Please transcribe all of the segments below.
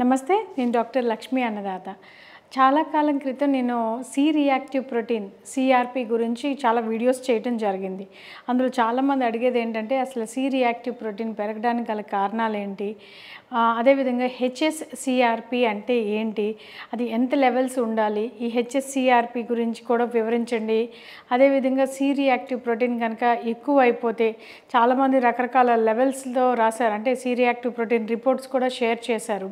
నమస్తే నేను డాక్టర్ లక్ష్మీ అన్నదాత చాలా కాలం క్రితం నేను సి రియాక్టివ్ ప్రోటీన్ సిఆర్పి గురించి చాలా వీడియోస్ చేయటం జరిగింది అందులో చాలామంది అడిగేది ఏంటంటే అసలు సి రియాక్టివ్ ప్రోటీన్ పెరగడానికి గల కారణాలు ఏంటి అదేవిధంగా హెచ్ఎస్ సిఆర్పి అంటే ఏంటి అది ఎంత లెవెల్స్ ఉండాలి ఈ హెచ్ఎస్ సిఆర్పి గురించి కూడా వివరించండి అదేవిధంగా సి రియాక్టివ్ ప్రోటీన్ కనుక ఎక్కువ అయిపోతే చాలామంది రకరకాల లెవెల్స్తో రాశారు అంటే సి రియాక్టివ్ ప్రోటీన్ రిపోర్ట్స్ కూడా షేర్ చేశారు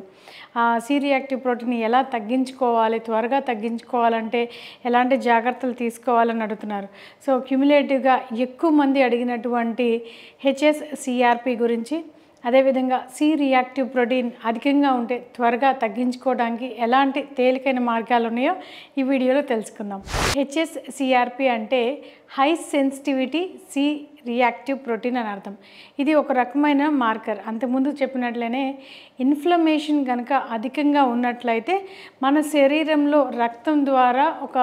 సి రియాక్టివ్ ప్రోటీన్ ఎలా తగ్గించుకోవాలి తగ్గించుకోవాలి త్వరగా తగ్గించుకోవాలంటే ఎలాంటి జాగ్రత్తలు తీసుకోవాలని అడుగుతున్నారు సో క్యుములేటివ్గా ఎక్కువ మంది అడిగినటువంటి హెచ్ఎస్ సిఆర్పి గురించి అదేవిధంగా సి రియాక్టివ్ ప్రోటీన్ అధికంగా ఉంటే త్వరగా తగ్గించుకోవడానికి ఎలాంటి తేలికైన మార్గాలు ఉన్నాయో ఈ వీడియోలో తెలుసుకుందాం హెచ్ఎస్ సిఆర్పి అంటే high sensitivity C reactive protein అని అర్థం ఇది ఒక రకమైన మార్కర్ అంతకుముందు చెప్పినట్లనే ఇన్ఫ్లమేషన్ కనుక అధికంగా ఉన్నట్లయితే మన శరీరంలో రక్తం ద్వారా ఒక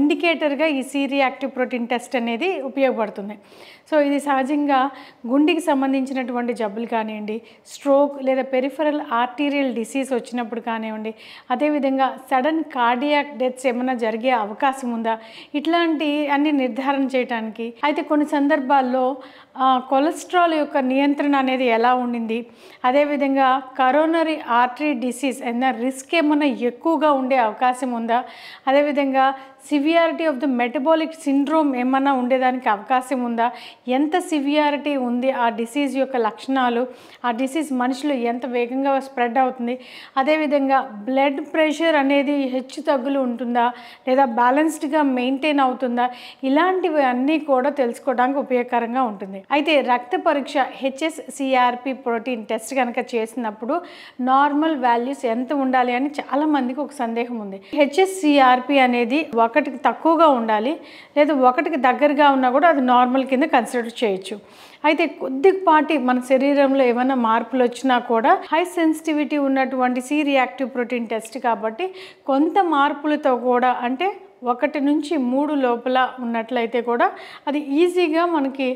ఇండికేటర్గా ఈ సి రియాక్టివ్ ప్రోటీన్ టెస్ట్ అనేది ఉపయోగపడుతుంది సో ఇది సహజంగా గుండెకి సంబంధించినటువంటి జబ్బులు కానివ్వండి స్ట్రోక్ లేదా పెరిఫరల్ ఆర్టీరియల్ డిసీజ్ వచ్చినప్పుడు కానివ్వండి అదేవిధంగా సడన్ కార్డియాక్ డెత్స్ ఏమైనా జరిగే అవకాశం ఉందా ఇట్లాంటి అన్ని నిర్ధారణ చేయడానికి అయితే కొన్ని సందర్భాలు సందర్భాల్లో కొలెస్ట్రాల్ యొక్క నియంత్రణ అనేది ఎలా ఉండింది అదేవిధంగా కరోనరీ ఆర్టరీ డిసీజ్ ఏదైనా రిస్క్ ఏమైనా ఎక్కువగా ఉండే అవకాశం ఉందా అదేవిధంగా severity of the metabolic syndrome ఏమన్నా ఉండేదానికి అవకాశం ఉందా ఎంత సివియారిటీ ఉంది ఆ డిసీజ్ యొక్క లక్షణాలు ఆ డిసీజ్ మనుషులు ఎంత వేగంగా స్ప్రెడ్ అవుతుంది అదేవిధంగా బ్లడ్ ప్రెషర్ అనేది హెచ్చు తగ్గులు ఉంటుందా లేదా బ్యాలెన్స్డ్గా మెయింటైన్ అవుతుందా ఇలాంటివి అన్నీ కూడా తెలుసుకోవడానికి ఉపయోగకరంగా ఉంటుంది అయితే రక్త పరీక్ష హెచ్ఎస్సిఆర్పి ప్రోటీన్ టెస్ట్ కనుక చేసినప్పుడు నార్మల్ వాల్యూస్ ఎంత ఉండాలి అని చాలా మందికి ఒక సందేహం ఉంది హెచ్ఎస్సిఆర్పి అనేది ఒక ఒకటికి తక్కువగా ఉండాలి లేదా ఒకటికి దగ్గరగా ఉన్నా కూడా అది నార్మల్ కింద కన్సిడర్ చేయొచ్చు అయితే కొద్దిపాటి మన శరీరంలో ఏమైనా మార్పులు వచ్చినా కూడా హై సెన్సిటివిటీ ఉన్నటువంటి సి రియాక్టివ్ ప్రోటీన్ టెస్ట్ కాబట్టి కొంత మార్పులతో కూడా అంటే ఒకటి నుంచి మూడు లోపల ఉన్నట్లయితే కూడా అది ఈజీగా మనకి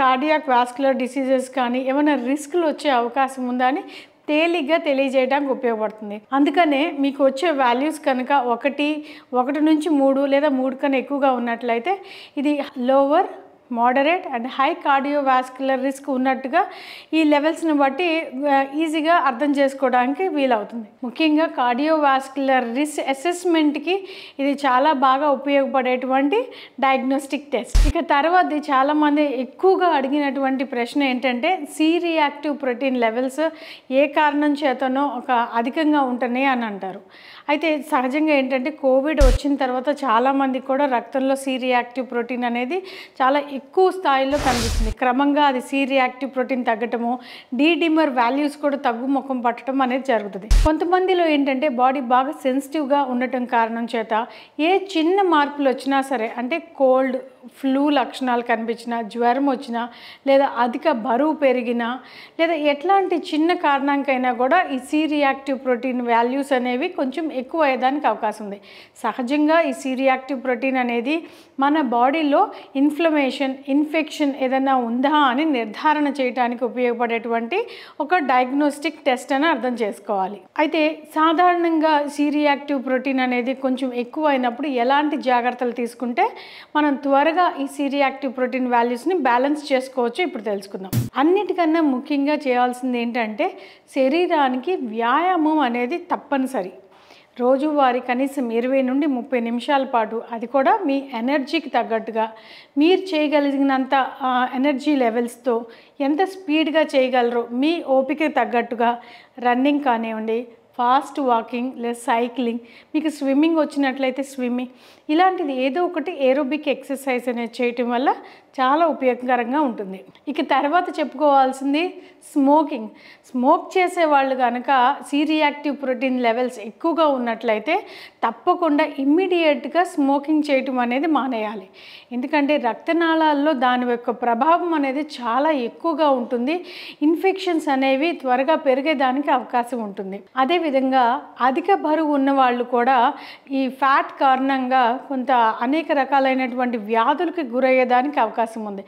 కార్డియాక్ వాస్కులర్ డిసీజెస్ కానీ ఏమైనా రిస్క్లు వచ్చే అవకాశం ఉందా అని తేలిగ్గా తెలియజేయడానికి ఉపయోగపడుతుంది అందుకనే మీకు వచ్చే వాల్యూస్ కనుక ఒకటి ఒకటి నుంచి మూడు లేదా మూడు కన్నా ఎక్కువగా ఉన్నట్లయితే ఇది lower moderate and high vascular risk ఉన్నట్టుగా ఈ లెవెల్స్ని బట్టి ఈజీగా అర్థం చేసుకోవడానికి వీలవుతుంది ముఖ్యంగా వాస్కులర్ రిస్క్ అసెస్మెంట్కి ఇది చాలా బాగా ఉపయోగపడేటువంటి డయాగ్నోస్టిక్ టెస్ట్ ఇక తర్వాత చాలామంది ఎక్కువగా అడిగినటువంటి ప్రశ్న ఏంటంటే సి రియాక్టివ్ ప్రోటీన్ లెవెల్స్ ఏ కారణం చేతనో ఒక అధికంగా ఉంటున్నాయి అని అంటారు అయితే సహజంగా ఏంటంటే కోవిడ్ వచ్చిన తర్వాత చాలామంది కూడా రక్తంలో సి రియాక్టివ్ ప్రోటీన్ అనేది చాలా ఎక్కువ స్థాయిలో కనిపిస్తుంది క్రమంగా అది సి రియాక్టివ్ ప్రోటీన్ తగ్గటము డీడిమర్ వాల్యూస్ కూడా తగ్గు ముఖం పట్టడం అనేది జరుగుతుంది కొంతమందిలో ఏంటంటే బాడీ బాగా సెన్సిటివ్గా ఉండటం కారణం చేత ఏ చిన్న మార్పులు వచ్చినా సరే అంటే కోల్డ్ ఫ్లూ లక్షణాలు కనిపించినా జ్వరం వచ్చినా లేదా అధిక బరువు పెరిగినా లేదా ఎట్లాంటి చిన్న కారణానికైనా కూడా ఈ సి రియాక్టివ్ ప్రోటీన్ వాల్యూస్ అనేవి కొంచెం ఎక్కువ అయ్యేదానికి అవకాశం ఉంది సహజంగా ఈ సి రియాక్టివ్ ప్రోటీన్ అనేది మన బాడీలో ఇన్ఫ్లమేషన్ ఇన్ఫెక్షన్ ఏదైనా ఉందా అని నిర్ధారణ చేయడానికి ఉపయోగపడేటువంటి ఒక డయాగ్నోస్టిక్ టెస్ట్ అని అర్థం చేసుకోవాలి అయితే సాధారణంగా సి రియాక్టివ్ ప్రోటీన్ అనేది కొంచెం ఎక్కువ అయినప్పుడు ఎలాంటి జాగ్రత్తలు తీసుకుంటే మనం త్వరగా త్వరగా ఈ సిరియాక్టివ్ ప్రోటీన్ వాల్యూస్ని బ్యాలెన్స్ చేసుకోవచ్చు ఇప్పుడు తెలుసుకుందాం అన్నిటికన్నా ముఖ్యంగా చేయాల్సింది ఏంటంటే శరీరానికి వ్యాయామం అనేది తప్పనిసరి రోజువారి కనీసం ఇరవై నుండి ముప్పై నిమిషాల పాటు అది కూడా మీ ఎనర్జీకి తగ్గట్టుగా మీరు చేయగలిగినంత ఎనర్జీ లెవెల్స్తో ఎంత స్పీడ్గా చేయగలరో మీ ఓపిక తగ్గట్టుగా రన్నింగ్ కానివ్వండి ఫాస్ట్ వాకింగ్ లేదా సైక్లింగ్ మీకు స్విమ్మింగ్ వచ్చినట్లయితే స్విమ్మింగ్ ఇలాంటిది ఏదో ఒకటి ఏరోబిక్ ఎక్సర్సైజ్ అనేది చేయటం వల్ల చాలా ఉపయోగకరంగా ఉంటుంది ఇక తర్వాత చెప్పుకోవాల్సింది స్మోకింగ్ స్మోక్ చేసే వాళ్ళు కనుక సి రియాక్టివ్ ప్రోటీన్ లెవెల్స్ ఎక్కువగా ఉన్నట్లయితే తప్పకుండా ఇమ్మీడియట్గా స్మోకింగ్ చేయటం అనేది మానేయాలి ఎందుకంటే రక్తనాళాల్లో దాని యొక్క ప్రభావం అనేది చాలా ఎక్కువగా ఉంటుంది ఇన్ఫెక్షన్స్ అనేవి త్వరగా పెరిగేదానికి అవకాశం ఉంటుంది అదే అదేవిధంగా అధిక బరువు ఉన్న వాళ్ళు కూడా ఈ ఫ్యాట్ కారణంగా కొంత అనేక రకాలైనటువంటి వ్యాధులకి గురయ్యేదానికి అవకాశం ఉంది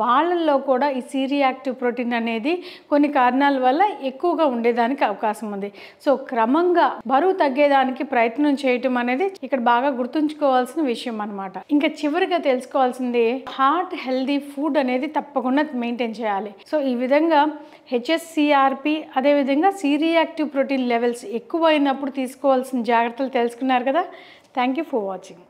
వాళ్ళల్లో కూడా ఈ సీరియాక్టివ్ ప్రోటీన్ అనేది కొన్ని కారణాల వల్ల ఎక్కువగా ఉండేదానికి అవకాశం ఉంది సో క్రమంగా బరువు తగ్గేదానికి ప్రయత్నం చేయటం అనేది ఇక్కడ బాగా గుర్తుంచుకోవాల్సిన విషయం అనమాట ఇంకా చివరిగా తెలుసుకోవాల్సింది హార్ట్ హెల్దీ ఫుడ్ అనేది తప్పకుండా మెయింటైన్ చేయాలి సో ఈ విధంగా హెచ్ఎస్సిఆర్పి అదేవిధంగా సీరియాక్టివ్ ప్రోటీన్ లెవెల్ లెవెల్స్ ఎక్కువ అయినప్పుడు తీసుకోవాల్సిన జాగ్రత్తలు తెలుసుకున్నారు కదా థ్యాంక్ యూ ఫర్ వాచింగ్